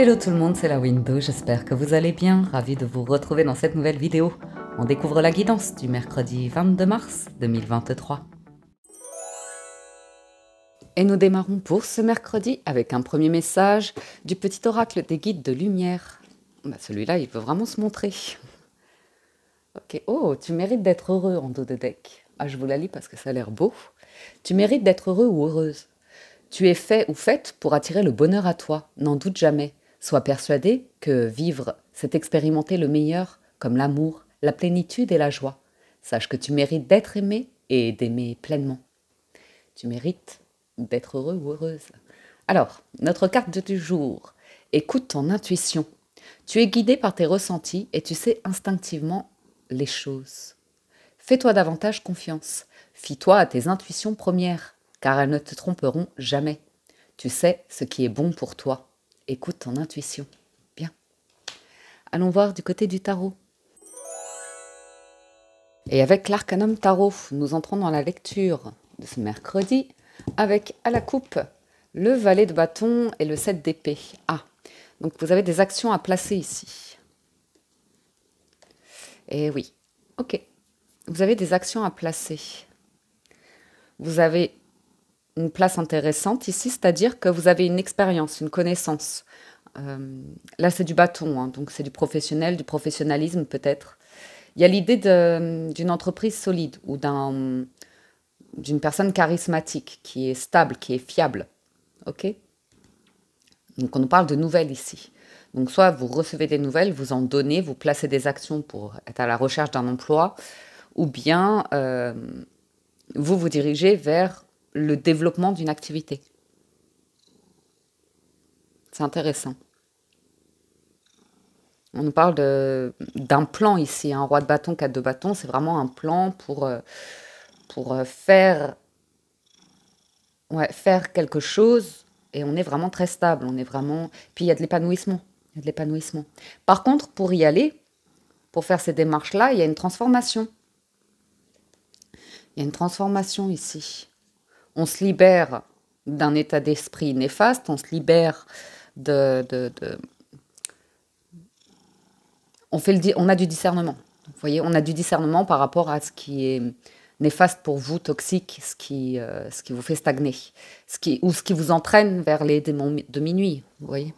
Hello tout le monde, c'est la Window, j'espère que vous allez bien, ravi de vous retrouver dans cette nouvelle vidéo. On découvre la guidance du mercredi 22 mars 2023. Et nous démarrons pour ce mercredi avec un premier message du petit oracle des guides de lumière. Bah Celui-là, il peut vraiment se montrer. Ok, oh, tu mérites d'être heureux en dos de deck. Ah, je vous la lis parce que ça a l'air beau. Tu mérites d'être heureux ou heureuse. Tu es fait ou faite pour attirer le bonheur à toi, n'en doute jamais. Sois persuadé que vivre, c'est expérimenter le meilleur, comme l'amour, la plénitude et la joie. Sache que tu mérites d'être aimé et d'aimer pleinement. Tu mérites d'être heureux ou heureuse. Alors, notre carte du jour. Écoute ton intuition. Tu es guidé par tes ressentis et tu sais instinctivement les choses. Fais-toi davantage confiance. Fie-toi à tes intuitions premières, car elles ne te tromperont jamais. Tu sais ce qui est bon pour toi. Écoute ton intuition. Bien. Allons voir du côté du tarot. Et avec l'Arcanum Tarot, nous entrons dans la lecture de ce mercredi avec à la coupe le valet de bâton et le 7 d'épée. Ah, donc vous avez des actions à placer ici. Et eh oui, ok. Vous avez des actions à placer. Vous avez une place intéressante ici, c'est-à-dire que vous avez une expérience, une connaissance. Euh, là, c'est du bâton, hein, donc c'est du professionnel, du professionnalisme peut-être. Il y a l'idée d'une entreprise solide ou d'une personne charismatique qui est stable, qui est fiable. OK Donc on parle de nouvelles ici. Donc soit vous recevez des nouvelles, vous en donnez, vous placez des actions pour être à la recherche d'un emploi, ou bien euh, vous vous dirigez vers le développement d'une activité. C'est intéressant. On nous parle d'un plan ici, un roi de bâton, quatre de bâton, c'est vraiment un plan pour, euh, pour euh, faire, faire quelque chose et on est vraiment très stable, on est vraiment... Puis il y a de l'épanouissement, il y a de l'épanouissement. Par contre, pour y aller, pour faire ces démarches-là, il y a une transformation. Il y a une transformation ici on se libère d'un état d'esprit néfaste, on se libère de... On, fait le, on a du discernement. Vous voyez, on a du discernement par rapport à ce qui est néfaste pour vous, toxique, ce qui, euh, ce qui vous fait stagner, ce qui, ou ce qui vous entraîne vers les démons de minuit, vous voyez.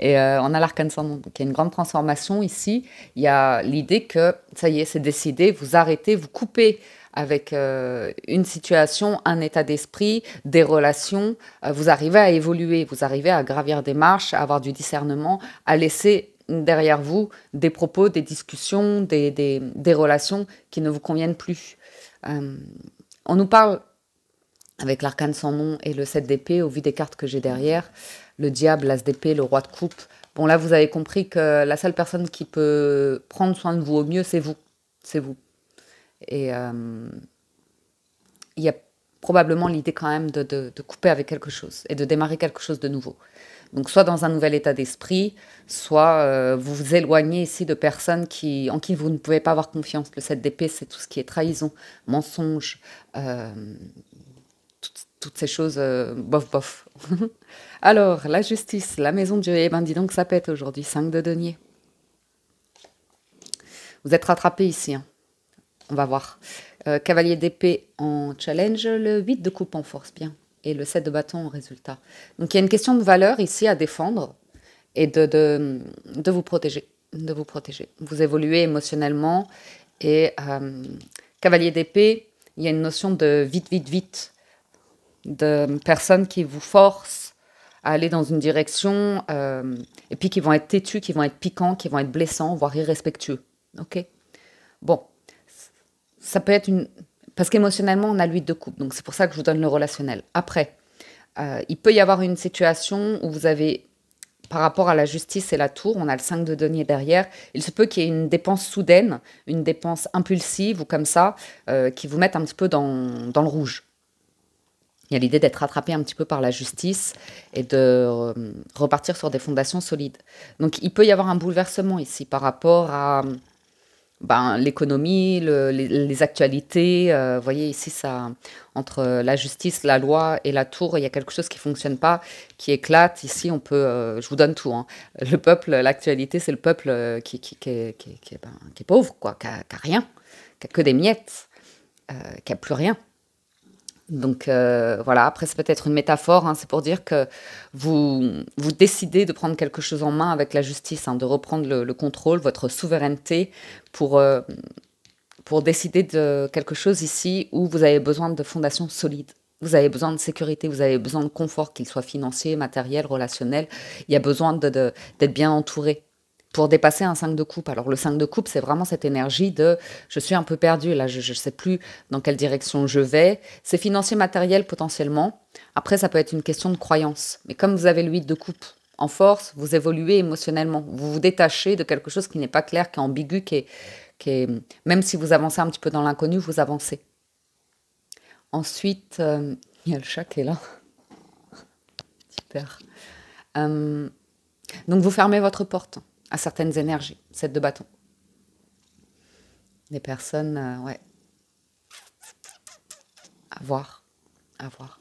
Et euh, on a l'arcane qui est une grande transformation ici. Il y a l'idée que, ça y est, c'est décidé, vous arrêtez, vous coupez avec euh, une situation, un état d'esprit, des relations, euh, vous arrivez à évoluer, vous arrivez à gravir des marches, à avoir du discernement, à laisser derrière vous des propos, des discussions, des, relations qui ne vous conviennent plus. Euh, on nous parle avec l'arcane sans nom et le 7 d'épée, au vu des cartes que j'ai derrière, le diable, l'as d'épée, le roi de coupe. Bon, là, vous avez compris que la seule personne qui peut prendre soin de vous au mieux, c'est vous. C'est vous. Et euh, il y a probablement l'idée quand même de, de, couper avec quelque chose et de démarrer quelque chose de nouveau. Donc soit dans un nouvel état d'esprit, soit euh, vous vous éloignez ici de personnes qui, en qui vous ne pouvez pas avoir confiance. Le 7 d'épée, c'est tout ce qui est trahison, mensonge, euh, toutes, ces choses bof bof. Alors, la justice, la maison de Dieu, eh ben dis donc ça pète aujourd'hui, 5 de denier. Vous êtes rattrapé ici. Hein. On va voir. Euh, cavalier d'épée en challenge, le 8 de coupe en force, bien. Et le 7 de bâton en résultat. Donc il y a une question de valeur ici à défendre et de, de, vous protéger. De vous protéger. Vous évoluez émotionnellement et euh, cavalier d'épée, il y a une notion de vite, vite, vite. De personnes qui vous forcent à aller dans une direction euh, et puis qui vont être têtus, qui vont être piquants, qui vont être blessants, voire irrespectueux. OK Bon, ça peut être une... Parce qu'émotionnellement, on a l'huile de coupe, donc c'est pour ça que je vous donne le relationnel. Après, euh, il peut y avoir une situation où vous avez, par rapport à la justice et la tour, on a le 5 de denier derrière, il se peut qu'il y ait une dépense soudaine, une dépense impulsive ou comme ça, euh, qui vous mette un petit peu dans, dans le rouge. Il y a l'idée d'être rattrapé un petit peu par la justice et de euh, repartir sur des fondations solides. Donc il peut y avoir un bouleversement ici par rapport à ben, l'économie, les, actualités. Euh, vous voyez ici, ça, entre la justice, la loi et la tour, il y a quelque chose qui ne fonctionne pas, qui éclate. Ici, on peut, euh, je vous donne tout. Hein. Le peuple, l'actualité, c'est le peuple euh, qui, qui, qui, est, qui, ben, qui, est, pauvre, quoi, qui n'a rien, qui n'a que des miettes, qui n'a plus rien. Donc euh, voilà, après c'est peut-être une métaphore, hein. c'est pour dire que vous, vous décidez de prendre quelque chose en main avec la justice, hein, de reprendre le, contrôle, votre souveraineté pour, euh, pour décider de quelque chose ici où vous avez besoin de fondations solides. Vous avez besoin de sécurité, vous avez besoin de confort, qu'il soit financier, matériel, relationnel. Il y a besoin d'être bien entouré pour dépasser un 5 de coupe. Alors le 5 de coupe, c'est vraiment cette énergie de je suis un peu perdu, là je ne sais plus dans quelle direction je vais. C'est financier, matériel potentiellement. Après, ça peut être une question de croyance. Mais comme vous avez le 8 de coupe en force, vous évoluez émotionnellement, vous vous détachez de quelque chose qui n'est pas clair, qui est ambigu, qui est, Même si vous avancez un petit peu dans l'inconnu, vous avancez. Ensuite, euh, il y a le chat qui est là. Super. Euh, donc vous fermez votre porte à certaines énergies, cette de bâton. Des personnes, euh, ouais. À voir, à voir.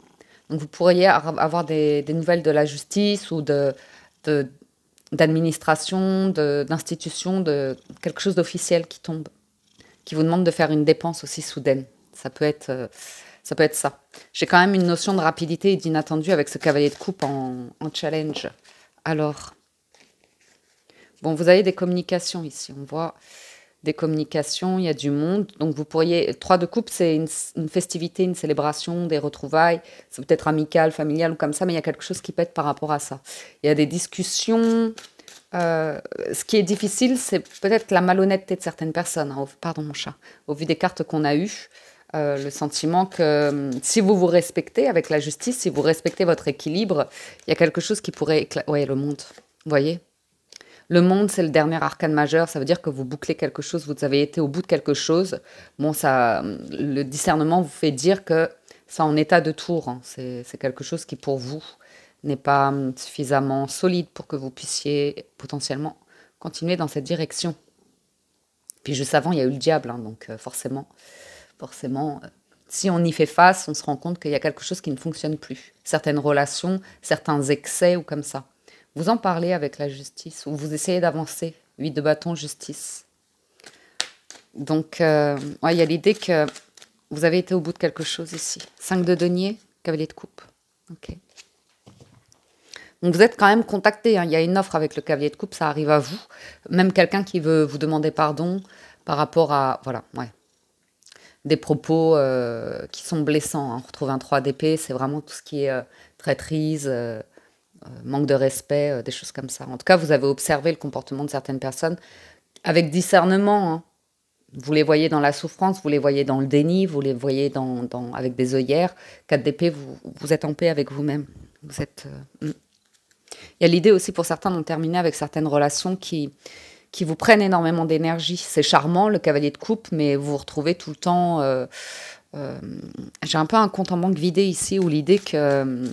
Donc vous pourriez avoir des, nouvelles de la justice ou de, de d'administration, d'institution, de, quelque chose d'officiel qui tombe, qui vous demande de faire une dépense aussi soudaine. Euh, ça peut être, ça J'ai quand même une notion de rapidité et d'inattendu avec ce cavalier de coupe en, en challenge. Alors, Bon, vous avez des communications ici. On voit des communications, il y a du monde. Donc vous pourriez, trois de coupe, c'est une, festivité, une célébration, des retrouvailles. C'est peut-être amical, familial ou comme ça, mais il y a quelque chose qui pète par rapport à ça. Il y a des discussions. Euh, ce qui est difficile, c'est peut-être la malhonnêteté de certaines personnes. Hein, pardon mon chat. Au vu des cartes qu'on a eues, euh, le sentiment que hum, si vous vous respectez avec la justice, si vous respectez votre équilibre, il y a quelque chose qui pourrait... Oui, le monde. Vous voyez le monde, c'est le dernier arcane majeur. Ça veut dire que vous bouclez quelque chose, vous avez été au bout de quelque chose. Bon, ça, le discernement vous fait dire que ça en état de tour. Hein. C'est quelque chose qui, pour vous, n'est pas hum, suffisamment solide pour que vous puissiez potentiellement continuer dans cette direction. Puis juste avant, il y a eu le diable, hein, donc euh, forcément, forcément, euh, si on y fait face, on se rend compte qu'il y a quelque chose qui ne fonctionne plus. Certaines relations, certains excès ou comme ça. Vous en parlez avec la justice ou vous essayez d'avancer. 8 de bâton, justice. Donc, euh, il y a l'idée que vous avez été au bout de quelque chose ici. 5 de denier, cavalier de coupe. Ok. Donc vous êtes quand même contacté. Hein. Il y a une offre avec le cavalier de coupe, ça arrive à vous. Même quelqu'un qui veut vous demander pardon par rapport à voilà, ouais, des propos euh, qui sont blessants. Hein. On retrouve un 3 d'épée, c'est vraiment tout ce qui est euh, traîtrise, euh, manque de respect, euh, des choses comme ça. En tout cas, vous avez observé le comportement de certaines personnes avec discernement. Hein. Vous les voyez dans la souffrance, vous les voyez dans le déni, vous les voyez dans, avec des œillères. 4 d'épée, vous, vous êtes en paix avec vous-même. Vous êtes. Euh, mm. Il y a l'idée aussi pour certains d'en terminer avec certaines relations qui, qui vous prennent énormément d'énergie. C'est charmant, le cavalier de coupe, mais vous vous retrouvez tout le temps. J'ai un peu un compte en banque vidé ici où l'idée que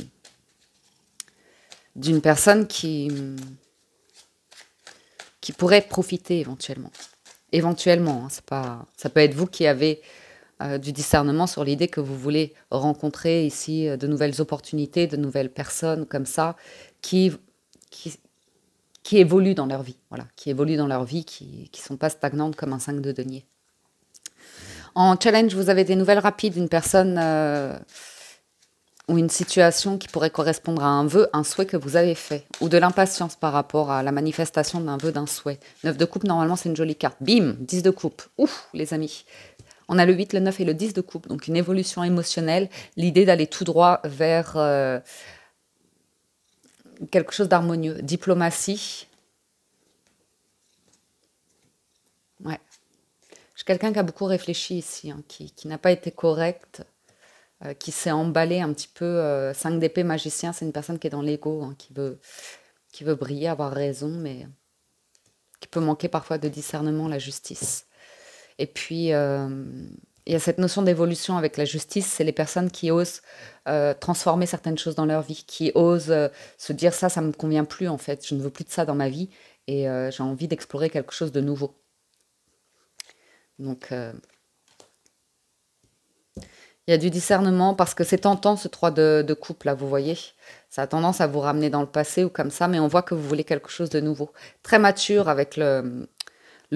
d'une personne qui, qui pourrait profiter éventuellement. Éventuellement, hein, c'est pas, ça peut être vous qui avez euh, du discernement sur l'idée que vous voulez rencontrer ici euh, de nouvelles opportunités, de nouvelles personnes comme ça qui, qui, évoluent dans leur vie, voilà, qui évoluent dans leur vie, qui ne sont pas stagnantes comme un 5 de denier. En challenge, vous avez des nouvelles rapides, une personne... Euh, ou une situation qui pourrait correspondre à un vœu, un souhait que vous avez fait, ou de l'impatience par rapport à la manifestation d'un vœu, d'un souhait. 9 de coupe, normalement, c'est une jolie carte. Bim, 10 de coupe. Ouf, les amis. On a le 8, le 9 et le 10 de coupe, donc une évolution émotionnelle, l'idée d'aller tout droit vers euh, quelque chose d'harmonieux, diplomatie. Ouais. Je suis quelqu'un qui a beaucoup réfléchi ici, hein, qui, qui n'a pas été correct. Euh, qui s'est emballé un petit peu. 5 euh, d'épée magicien, c'est une personne qui est dans l'ego, hein, qui, veut, qui veut briller, avoir raison, mais qui peut manquer parfois de discernement, la justice. Et puis, euh, il y a cette notion d'évolution avec la justice, c'est les personnes qui osent transformer certaines choses dans leur vie, qui osent se dire ça, ça ne me convient plus en fait, je ne veux plus de ça dans ma vie et j'ai envie d'explorer quelque chose de nouveau. Donc, il y a du discernement parce que c'est tentant ce 3 de, coupe, là, vous voyez. Ça a tendance à vous ramener dans le passé ou comme ça, mais on voit que vous voulez quelque chose de nouveau. Très mature avec le,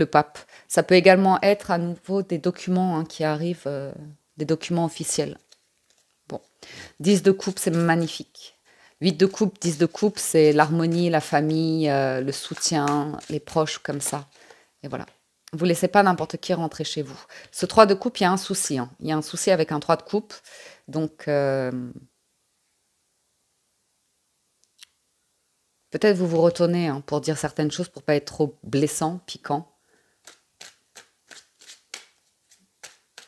pape. Ça peut également être à nouveau des documents hein, qui arrivent, euh, des documents officiels. Bon, 10 de coupe, c'est magnifique. 8 de coupe, 10 de coupe, c'est l'harmonie, la famille, euh, le soutien, les proches, comme ça. Et voilà. Vous laissez pas n'importe qui rentrer chez vous. Ce 3 de coupe, il y a un souci. Hein. Il y a un souci avec un 3 de coupe. Donc, euh, peut-être vous vous retournez hein, pour dire certaines choses pour pas être trop blessant, piquant.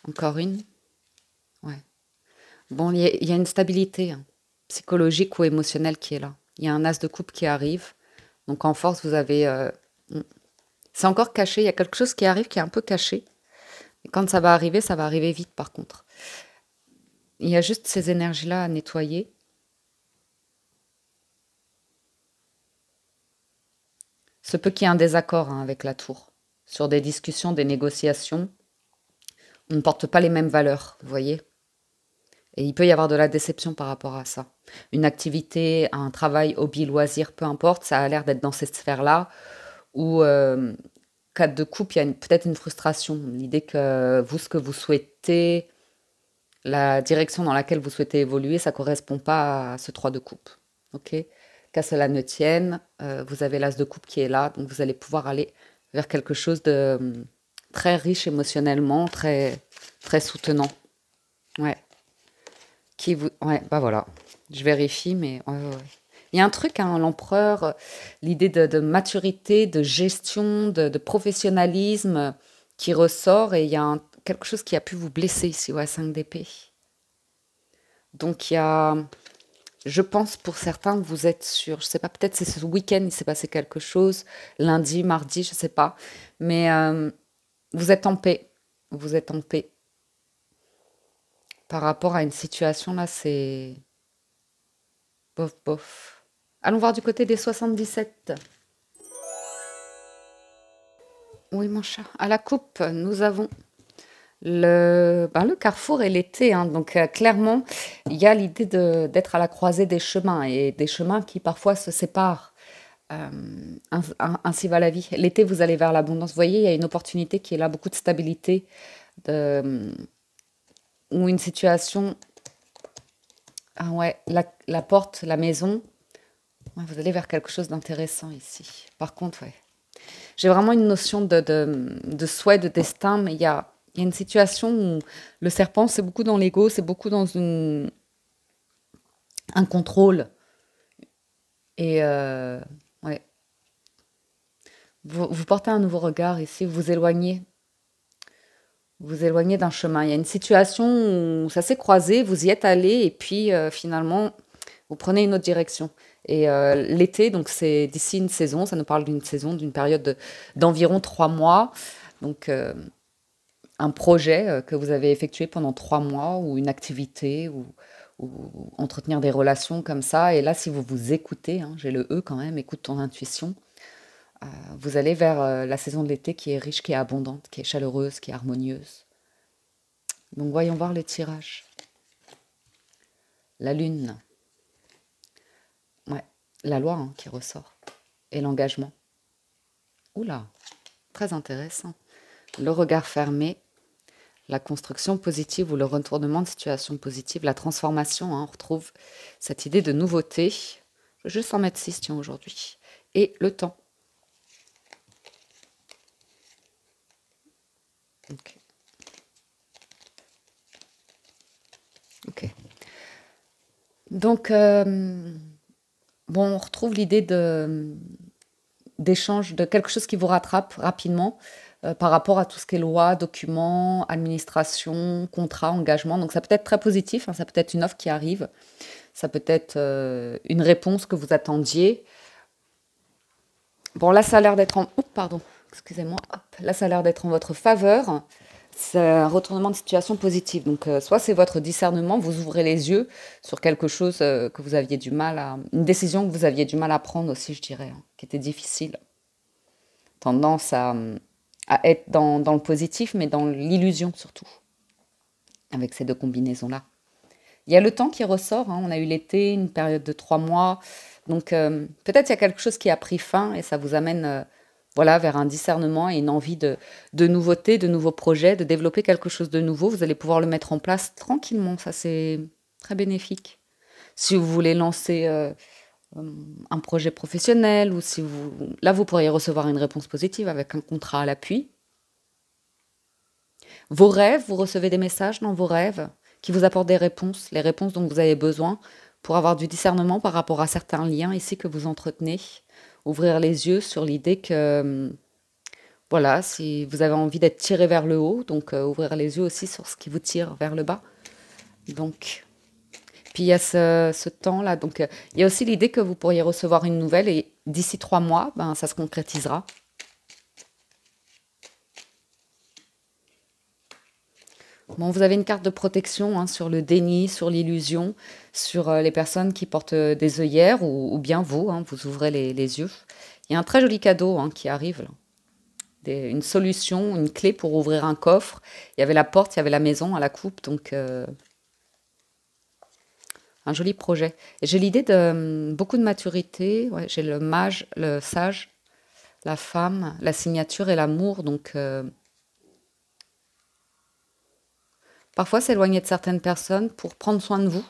Encore une Ouais. Bon, il y, a une stabilité hein, psychologique ou émotionnelle qui est là. Il y a un as de coupe qui arrive. Donc en force, vous avez... Euh, c'est encore caché, il y a quelque chose qui arrive qui est un peu caché. Et quand ça va arriver, ça va arriver vite par contre. Il y a juste ces énergies-là à nettoyer. Ce peut qu'il y ait un désaccord hein, avec la tour. Sur des discussions, des négociations, on ne porte pas les mêmes valeurs, vous voyez et il peut y avoir de la déception par rapport à ça. Une activité, un travail, hobby, loisir, peu importe, ça a l'air d'être dans cette sphère-là. Ou euh, de coupe, il y a peut-être une frustration, l'idée que vous, ce que vous souhaitez, la direction dans laquelle vous souhaitez évoluer, ça ne correspond pas à ce 3 de coupe. Ok Qu'à cela ne tienne, euh, vous avez l'as de coupe qui est là, donc vous allez pouvoir aller vers quelque chose de hum, très riche émotionnellement, très, très soutenant. Ouais. Qui vous... bah voilà. Je vérifie, mais... Il y a un truc, hein, l'empereur, euh, l'idée de, maturité, de gestion, de, professionnalisme euh, qui ressort et il y a quelque chose qui a pu vous blesser ici au à 5 d'épée. Donc il y a, je pense pour certains, vous êtes sur, je sais pas, peut-être c'est ce week-end, il s'est passé quelque chose, lundi, mardi, je sais pas, mais euh, vous êtes en paix, vous êtes en paix. Par rapport à une situation là, c'est bof bof. Allons voir du côté des 77. Oui, mon chat. À la coupe, nous avons le, ben, carrefour et l'été. Hein. Donc, euh, clairement, il y a l'idée d'être à la croisée des chemins et des chemins qui parfois se séparent. Euh, ainsi va la vie. L'été, vous allez vers l'abondance. Vous voyez, il y a une opportunité qui est là, beaucoup de stabilité, ou une situation. Ah ouais, la porte, la maison, vous allez vers quelque chose d'intéressant ici. Par contre, J'ai vraiment une notion de, souhait, de destin, mais il y a, une situation où le serpent, c'est beaucoup dans l'ego, c'est beaucoup dans une, un contrôle. Et euh, ouais. Vous, portez un nouveau regard ici, vous vous éloignez vous éloignez d'un chemin. Il y a une situation où ça s'est croisé, vous y êtes allé et puis euh, finalement, vous prenez une autre direction. Et euh, l'été, donc c'est d'ici une saison, ça nous parle d'une saison, d'une période d'environ trois mois. Donc euh, un projet euh, que vous avez effectué pendant trois mois ou une activité ou, entretenir des relations comme ça. Et là, si vous vous écoutez, hein, j'ai le E quand même, écoute ton intuition, vous allez vers la saison de l'été qui est riche, qui est abondante, qui est chaleureuse, qui est harmonieuse. Donc voyons voir le tirages. La lune la loi hein, qui ressort et l'engagement. Oula, très intéressant. Le regard fermé, la construction positive ou le retournement de situation positive, la transformation, hein, on retrouve cette idée de nouveauté. Je vais juste en mettre 6, tiens, aujourd'hui. Et le temps. Ok. Ok. Donc, euh, bon, on retrouve l'idée d'échange, de quelque chose qui vous rattrape rapidement euh, par rapport à tout ce qui est loi, documents, administration, contrat, engagement. Donc ça peut être très positif, hein, ça peut être une offre qui arrive, ça peut être euh, une réponse que vous attendiez. Bon, là, ça a l'air d'être en... pardon, excusez-moi. Là, ça a l'air d'être en votre faveur c'est un retournement de situation positive. Donc, euh, soit c'est votre discernement, vous ouvrez les yeux sur quelque chose euh, que vous aviez du mal à. Une décision que vous aviez du mal à prendre aussi, je dirais, hein, qui était difficile. Tendance à, être dans, le positif, mais dans l'illusion surtout, avec ces deux combinaisons-là. Il y a le temps qui ressort. Hein. on a eu l'été, une période de trois mois. Donc, euh, peut-être il y a quelque chose qui a pris fin et ça vous amène voilà, vers un discernement et une envie de, nouveautés, nouveauté, de nouveaux projets, de développer quelque chose de nouveau. Vous allez pouvoir le mettre en place tranquillement. Ça, c'est très bénéfique. Si vous voulez lancer euh, euh, un projet professionnel ou si vous. Là, vous pourriez recevoir une réponse positive avec un contrat à l'appui. Vos rêves, vous recevez des messages dans vos rêves qui vous apportent des réponses, les réponses dont vous avez besoin pour avoir du discernement par rapport à certains liens ici que vous entretenez ouvrir les yeux sur l'idée que, euh, voilà, si vous avez envie d'être tiré vers le haut, donc euh, ouvrir les yeux aussi sur ce qui vous tire vers le bas. Donc, puis il y a ce, temps-là. Donc, euh, il y a aussi l'idée que vous pourriez recevoir une nouvelle et d'ici trois mois, ben, ça se concrétisera. Bon, vous avez une carte de protection hein, sur le déni, sur l'illusion sur euh, les personnes qui portent euh, des œillères ou, bien vous, hein, vous ouvrez les, yeux. Il y a un très joli cadeau hein, qui arrive. une solution, une clé pour ouvrir un coffre. Il y avait la porte, il y avait la maison à la coupe, donc euh, un joli projet. J'ai l'idée de hum, beaucoup de maturité. J'ai le mage, le sage, la femme, la signature et l'amour, donc. parfois s'éloigner de certaines personnes pour prendre soin de vous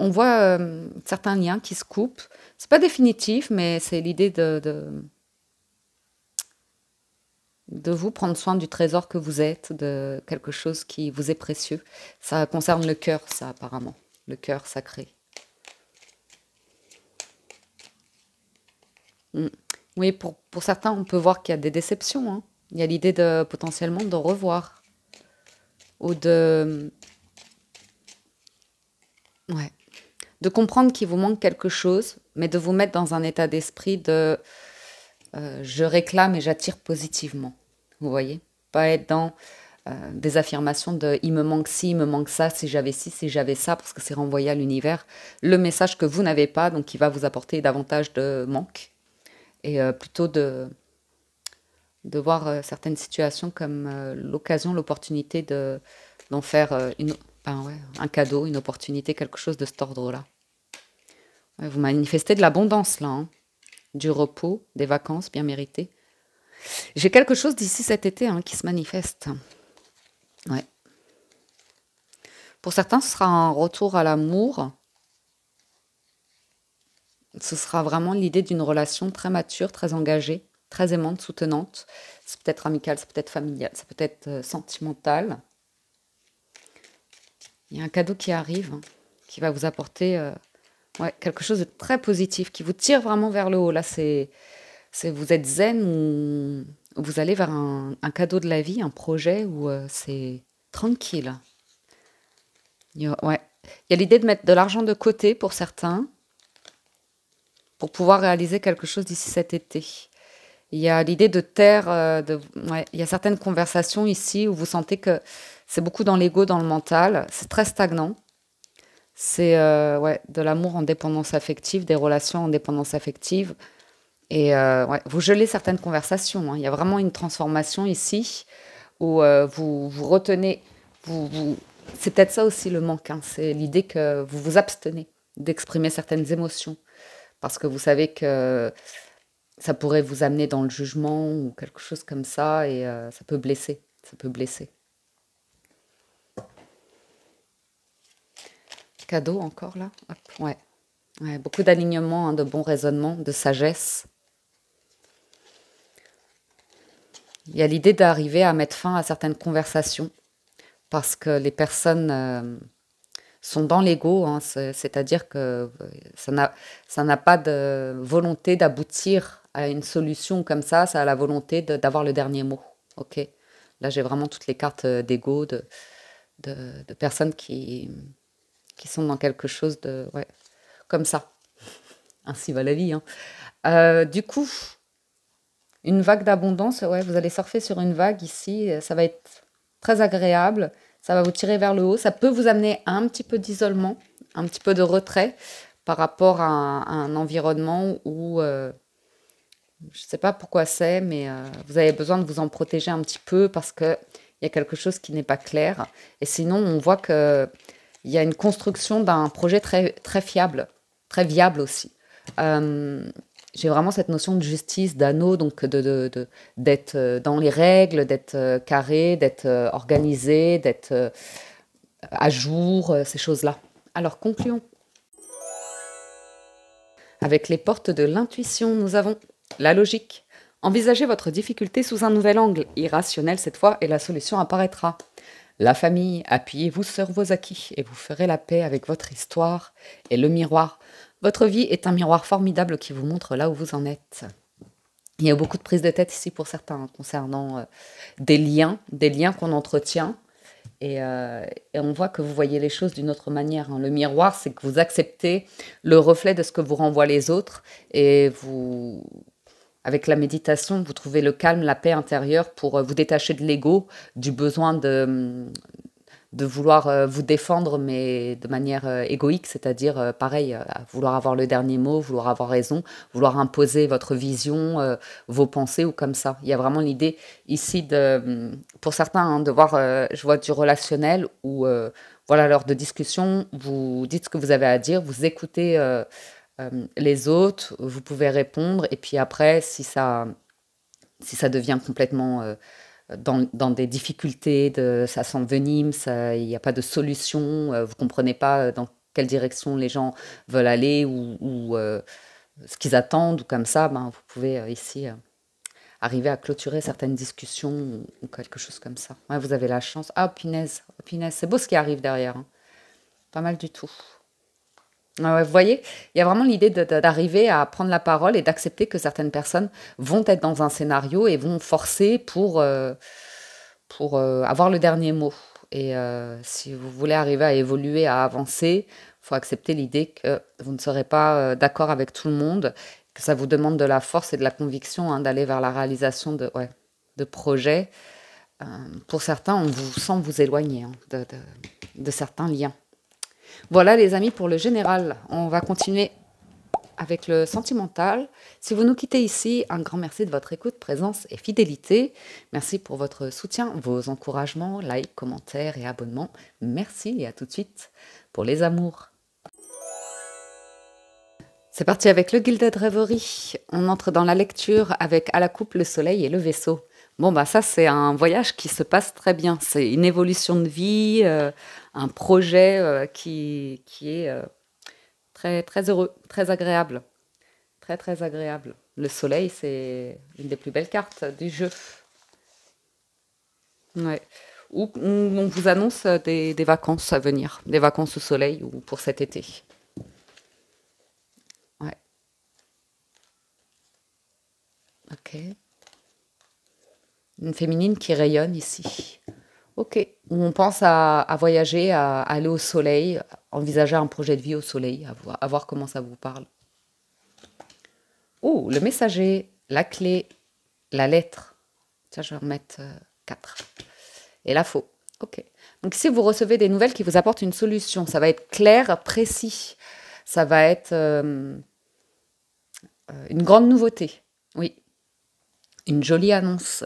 on voit euh, certains liens qui se coupent. C'est pas définitif, mais c'est l'idée de, de, vous prendre soin du trésor que vous êtes, de quelque chose qui vous est précieux. Ça concerne le cœur, ça apparemment, le cœur sacré. Hmm. Oui, pour, pour, certains, on peut voir qu'il y a des déceptions. Hein. Il y a l'idée de potentiellement de revoir ou de Ouais. De comprendre qu'il vous manque quelque chose, mais de vous mettre dans un état d'esprit de euh, je réclame et j'attire positivement. Vous voyez Pas être dans euh, des affirmations de il me manque ci, il me manque ça, si j'avais ci, si j'avais ça, parce que c'est renvoyé à l'univers le message que vous n'avez pas, donc qui va vous apporter davantage de manque. Et euh, plutôt de, de voir certaines situations comme l'occasion, l'opportunité d'en faire une ben un cadeau, une opportunité, quelque chose de cet ordre-là. vous manifestez de l'abondance là, hein. du repos, des vacances bien méritées. J'ai quelque chose d'ici cet été hein, qui se manifeste. Pour certains, ce sera un retour à l'amour. Ce sera vraiment l'idée d'une relation très mature, très engagée, très aimante, soutenante. C'est peut-être amical, c'est peut-être familial, c'est peut-être euh, sentimental il y a un cadeau qui arrive, hein, qui va vous apporter euh, quelque chose de très positif, qui vous tire vraiment vers le haut. Là, c'est, vous êtes zen ou vous allez vers un, cadeau de la vie, un projet où euh, c'est tranquille. Il y a l'idée de mettre de l'argent de côté pour certains, pour pouvoir réaliser quelque chose d'ici cet été. Il y a l'idée de terre, euh, de, il y a certaines conversations ici où vous sentez que c'est beaucoup dans l'ego, dans le mental, c'est très stagnant. C'est euh, ouais, de l'amour en dépendance affective, des relations en dépendance affective. Et euh, vous gelez certaines conversations. Hein. Il y a vraiment une transformation ici où vous, vous retenez. C'est peut-être ça aussi le manque. Hein. C'est l'idée que vous vous abstenez d'exprimer certaines émotions. Parce que vous savez que ça pourrait vous amener dans le jugement ou quelque chose comme ça, et euh, ça peut blesser, ça peut blesser. Cadeau encore là ouais. Beaucoup d'alignement, hein, de bons raisonnements, de sagesse. Il y a l'idée d'arriver à mettre fin à certaines conversations parce que les personnes... Euh, sont dans l'ego, hein, c'est-à-dire que euh, ça n'a pas de volonté d'aboutir à une solution comme ça, ça a la volonté d'avoir le dernier mot. Ok. Là, j'ai vraiment toutes les cartes euh, d'ego de, personnes qui, qui sont dans quelque chose de comme ça. Ainsi va la vie. Hein. Euh, du coup, une vague d'abondance, vous allez surfer sur une vague ici, ça va être très agréable ça va vous tirer vers le haut, ça peut vous amener à un petit peu d'isolement, un petit peu de retrait par rapport à un, environnement où, euh, je ne sais pas pourquoi c'est, mais euh, vous avez besoin de vous en protéger un petit peu parce qu'il y a quelque chose qui n'est pas clair. Et sinon, on voit qu'il y a une construction d'un projet très, très fiable, très viable aussi. Euh, j'ai vraiment cette notion de justice, d'anneau, donc d'être euh, dans les règles, d'être euh, carré, d'être euh, organisé, d'être à jour, ces choses-là. Alors concluons. Avec les portes de l'intuition, nous avons la logique. Envisagez votre difficulté sous un nouvel angle, irrationnel cette fois, et la solution apparaîtra. La famille, appuyez-vous sur vos acquis et vous ferez la paix avec votre histoire et le miroir. Votre vie est un miroir formidable qui vous montre là où vous en êtes. Il y a beaucoup de prises de tête ici pour certains hein, concernant euh, des liens, des liens qu'on entretient. Euh, et, on voit que vous voyez les choses d'une autre manière. Hein. Le miroir, c'est que vous acceptez le reflet de ce que vous renvoient les autres. Et vous, avec la méditation, vous trouvez le calme, la paix intérieure pour euh, vous détacher de l'ego, du besoin de, de vouloir euh, vous défendre, mais de manière euh, égoïque, c'est-à-dire, euh, pareil, vouloir avoir le dernier mot, vouloir avoir raison, vouloir imposer votre vision, vos pensées ou comme ça. Il y a vraiment l'idée ici de, hum, pour certains, hein, de voir, je vois du relationnel où, voilà, lors de discussion, vous dites ce que vous avez à dire, vous écoutez hum, les autres, vous pouvez répondre, et puis après, si ça, si ça devient complètement dans, des difficultés, de, ça s'envenime, il n'y a pas de solution, euh, vous ne comprenez pas euh, dans quelle direction les gens veulent aller ou, euh, ce qu'ils attendent, ou comme ça, ben, vous pouvez ici arriver à clôturer certaines discussions ou, quelque chose comme ça. vous avez la chance. Ah, punaise, c'est beau ce qui arrive derrière. Hein. Pas mal du tout vous voyez, il y a vraiment l'idée d'arriver à prendre la parole et d'accepter que certaines personnes vont être dans un scénario et vont forcer pour, euh, pour euh, avoir le dernier mot. Et euh, si vous voulez arriver à évoluer, à avancer, il faut accepter l'idée que vous ne serez pas d'accord avec tout le monde, que ça vous demande de la force et de la conviction hein, d'aller vers la réalisation de, ouais, de projets. pour certains, on vous sent vous éloigner hein, de, de certains liens. Voilà les amis pour le général. On va continuer avec le sentimental. Si vous nous quittez ici, un grand merci de votre écoute, présence et fidélité. Merci pour votre soutien, vos encouragements, likes, commentaires et abonnements. Merci et à tout de suite pour les amours. C'est parti avec le Gilded Rêverie. On entre dans la lecture avec À la coupe, le soleil et le vaisseau. Bon, bah ça, c'est un voyage qui se passe très bien. C'est une évolution de vie, euh, un projet euh, qui, est euh, très, très heureux, très agréable. Très, très agréable. Le soleil, c'est une des plus belles cartes du jeu. Ouais. Ou on vous annonce des, des vacances à venir, des vacances au soleil ou pour cet été. Ouais. Ok une féminine qui rayonne ici. Ok. on pense à, voyager, à, aller au soleil, envisager un projet de vie au soleil, à voir, comment ça vous parle. Oh, le messager, la clé, la lettre. Tiens, je vais remettre mettre 4. Euh, Et la faux. Ok. Donc si vous recevez des nouvelles qui vous apportent une solution, ça va être clair, précis. Ça va être euh, euh, une grande nouveauté. Oui. Une jolie annonce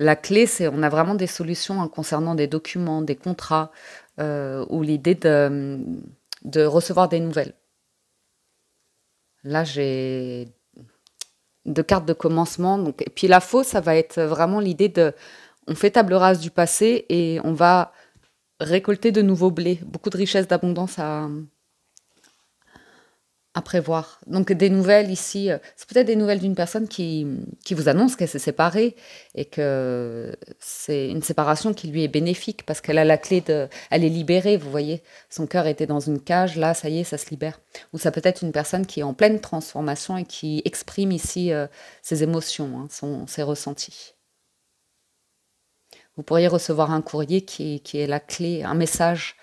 la clé, c'est on a vraiment des solutions hein, concernant des documents, des contrats euh, ou l'idée hum, de, recevoir des nouvelles. Là, j'ai deux cartes de commencement. Donc, et puis la fausse, ça va être vraiment l'idée de, on fait table rase du passé et on va récolter de nouveaux blés, beaucoup de richesses, d'abondance à, à prévoir. Donc des nouvelles ici, euh, c'est peut-être des nouvelles d'une personne qui, vous annonce qu'elle s'est séparée et que c'est une séparation qui lui est bénéfique parce qu'elle a la clé de... Elle est libérée, vous voyez. Son cœur était dans une cage, là, ça y est, ça se libère. Ou ça peut être une personne qui est en pleine transformation et qui exprime ici euh, ses émotions, hein, ses ressentis. Vous pourriez recevoir un courrier qui, est la clé, un message.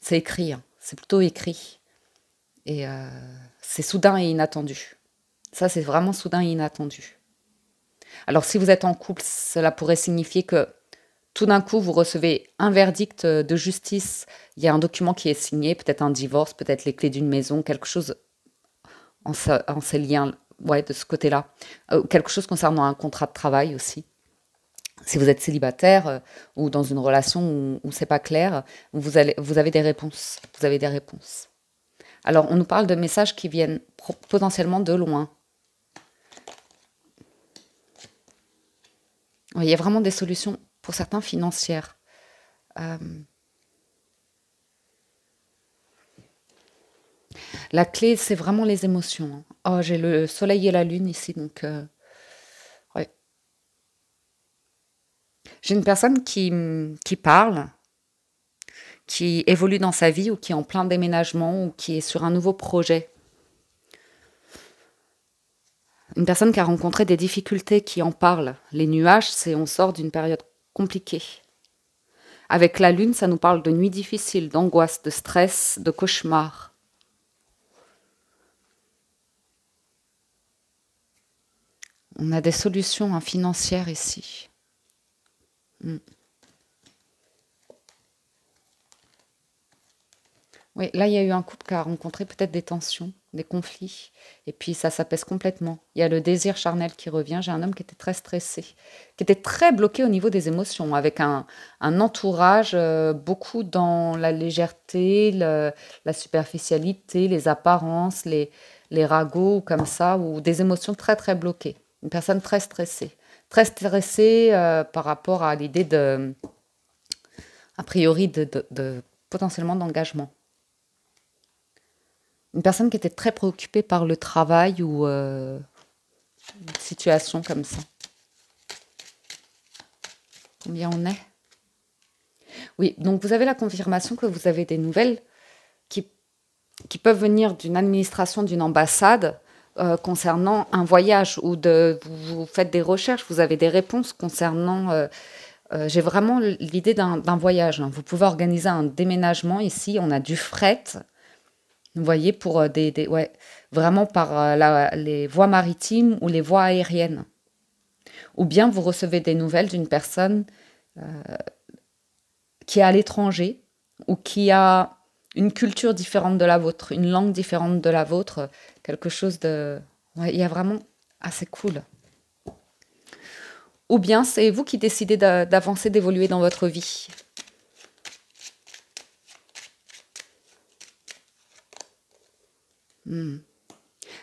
C'est écrit, hein. c'est plutôt écrit. Et euh, c'est soudain et inattendu. Ça, c'est vraiment soudain et inattendu. Alors, si vous êtes en couple, cela pourrait signifier que tout d'un coup, vous recevez un verdict de justice. Il y a un document qui est signé, peut-être un divorce, peut-être les clés d'une maison, quelque chose en, ces liens, ouais, de ce côté-là. Euh, quelque chose concernant un contrat de travail aussi. Si vous êtes célibataire euh, ou dans une relation où, où c'est pas clair, vous, allez, vous avez des réponses. Vous avez des réponses. Alors, on nous parle de messages qui viennent potentiellement de loin. Il y a vraiment des solutions, pour certains, financières. Euh, la clé, c'est vraiment les émotions. Hein. Oh, j'ai le soleil et la lune ici, donc... Euh, j'ai une personne qui parle, qui évolue dans sa vie ou qui est en plein déménagement ou qui est sur un nouveau projet. Une personne qui a rencontré des difficultés qui en parle. Les nuages, c'est on sort d'une période compliquée. Avec la lune, ça nous parle de nuits difficiles, d'angoisse, de stress, de cauchemars. On a des solutions hein, financières ici. Hmm. Oui, là, il y a eu un couple qui a rencontré peut-être des tensions, des conflits, et puis ça s'apaise complètement. Il y a le désir charnel qui revient. J'ai un homme qui était très stressé, qui était très bloqué au niveau des émotions, avec un, entourage euh, beaucoup dans la légèreté, la superficialité, les apparences, les, les ragots comme ça, ou des émotions très très bloquées. Une personne très stressée. Très stressée euh, par rapport à l'idée de, a priori, de potentiellement d'engagement une personne qui était très préoccupée par le travail ou euh, une situation comme ça. Combien on est Oui, donc vous avez la confirmation que vous avez des nouvelles qui, qui peuvent venir d'une administration, d'une ambassade euh, concernant un voyage ou de vous, faites des recherches, vous avez des réponses concernant. Euh, j'ai vraiment l'idée d'un voyage. Hein. Vous pouvez organiser un déménagement ici. On a du fret vous voyez, pour euh, des, vraiment par euh, les voies maritimes ou les voies aériennes. Ou bien vous recevez des nouvelles d'une personne euh, qui est à l'étranger ou qui a une culture différente de la vôtre, une langue différente de la vôtre, quelque chose de... il y a vraiment... assez cool. Ou bien c'est vous qui décidez d'avancer, d'évoluer dans votre vie. Hmm.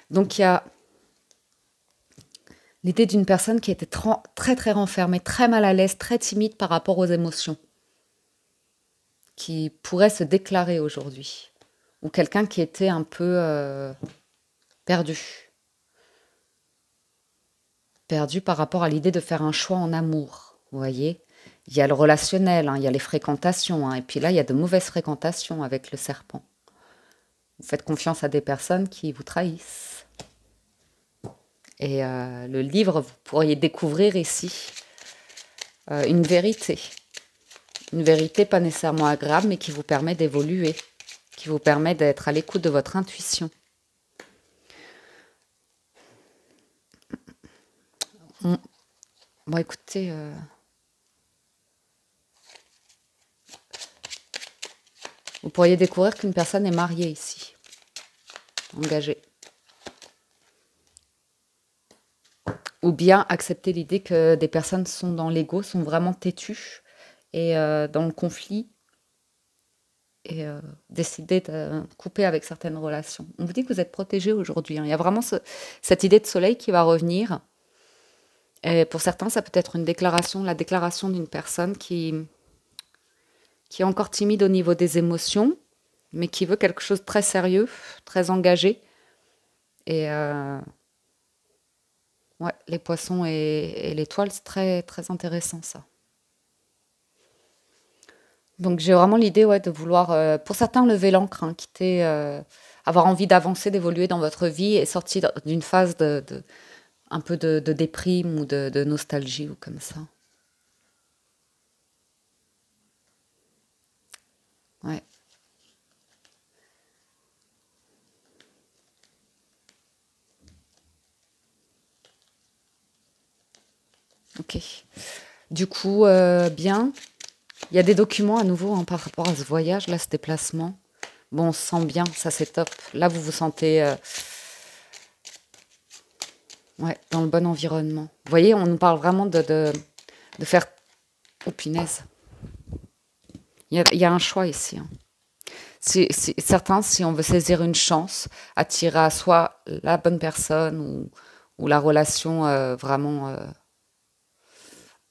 Donc il y a l'idée d'une personne qui était très, très renfermée, très mal à l'aise, très timide par rapport aux émotions, qui pourrait se déclarer aujourd'hui, ou quelqu'un qui était un peu euh, perdu, perdu par rapport à l'idée de faire un choix en amour, vous voyez il y a le relationnel, hein, il y a les fréquentations, hein, et puis là, il y a de mauvaises fréquentations avec le serpent. Vous faites confiance à des personnes qui vous trahissent. Et euh, le livre, vous pourriez découvrir ici euh, une vérité. Une vérité pas nécessairement agréable, mais qui vous permet d'évoluer, qui vous permet d'être à l'écoute de votre intuition. Bon, écoutez, euh, Vous pourriez découvrir qu'une personne est mariée ici, engagée. Ou bien accepter l'idée que des personnes sont dans l'ego, sont vraiment têtues et euh, dans le conflit et euh, décider de couper avec certaines relations. On vous dit que vous êtes protégé aujourd'hui. Hein. Il y a vraiment cette idée de soleil qui va revenir. Et pour certains, ça peut être une déclaration, la déclaration d'une personne qui, qui est encore timide au niveau des émotions, mais qui veut quelque chose de très sérieux, très engagé. Et euh, ouais, les poissons et, et l'étoile, c'est très, très intéressant ça. Donc j'ai vraiment l'idée ouais, de vouloir, euh, pour certains, lever l'encre, hein, quitter, euh, avoir envie d'avancer, d'évoluer dans votre vie et sortir d'une phase de, un peu de, déprime ou de, de nostalgie ou comme ça. Ok. Du coup, euh, bien. Il y a des documents à nouveau hein, par rapport à ce voyage, là, ce déplacement. Bon, on se sent bien, ça c'est top. Là, vous vous sentez euh, ouais, dans le bon environnement. Vous voyez, on nous parle vraiment de, de, de faire... Oh, punaise. Il y, a, un choix ici. Hein. si, certains, si on veut saisir une chance, attirer à soi la bonne personne ou, la relation euh, vraiment euh,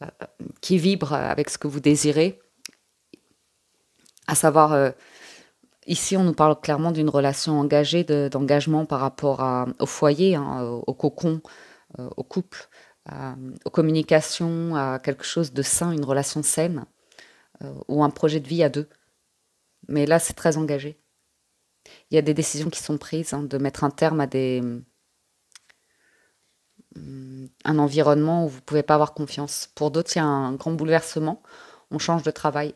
euh, qui vibre avec ce que vous désirez, à savoir, ici on nous parle clairement d'une relation engagée, d'engagement par rapport au foyer, hein, au, au, cocon, au couple, aux communications, à quelque chose de sain, une relation saine. Euh, ou un projet de vie à deux. Mais là, c'est très engagé. Il y a des décisions qui sont prises hein, de mettre un terme à des mm, un environnement où vous pouvez pas avoir confiance. Pour d'autres, il y a un grand bouleversement. On change de travail.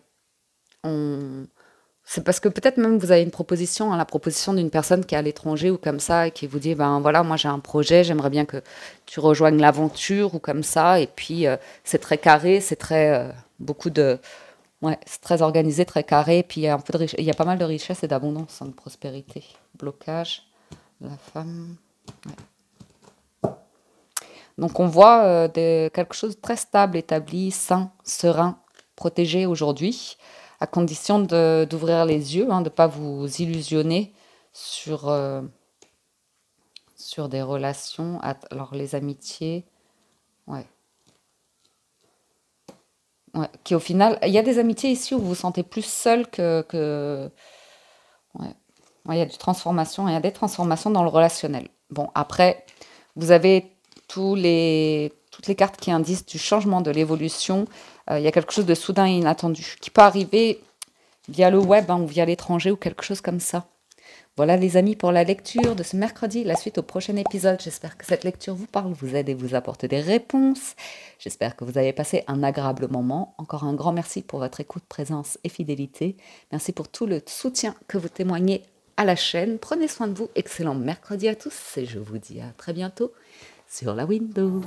C'est parce que peut-être même vous avez une proposition, hein, la proposition d'une personne qui est à l'étranger ou comme ça, et qui vous dit, ben voilà, moi j'ai un projet, j'aimerais bien que tu rejoignes l'aventure ou comme ça. Et puis, euh, c'est très carré, c'est très... Euh, beaucoup de Ouais, c'est très organisé, très carré. Puis il y a, un peu de il y a pas mal de richesse et d'abondance, hein, de prospérité. Blocage, la femme. Donc on voit euh, quelque chose de très stable, établi, sain, serein, protégé aujourd'hui, à condition d'ouvrir les yeux, hein, de ne pas vous illusionner sur, euh, sur des relations. Alors les amitiés, ouais qui au final, il y a des amitiés ici où vous vous sentez plus seul que. Il y a des transformations, il y a des transformations dans le relationnel. Bon, après, vous avez tous les, toutes les cartes qui indiquent du changement, de l'évolution. Euh, il y a quelque chose de soudain et inattendu qui peut arriver via le web hein, ou via l'étranger ou quelque chose comme ça. Voilà les amis pour la lecture de ce mercredi, la suite au prochain épisode. J'espère que cette lecture vous parle, vous aide et vous apporte des réponses. J'espère que vous avez passé un agréable moment. Encore un grand merci pour votre écoute, présence et fidélité. Merci pour tout le soutien que vous témoignez à la chaîne. Prenez soin de vous. Excellent mercredi à tous et je vous dis à très bientôt sur la window.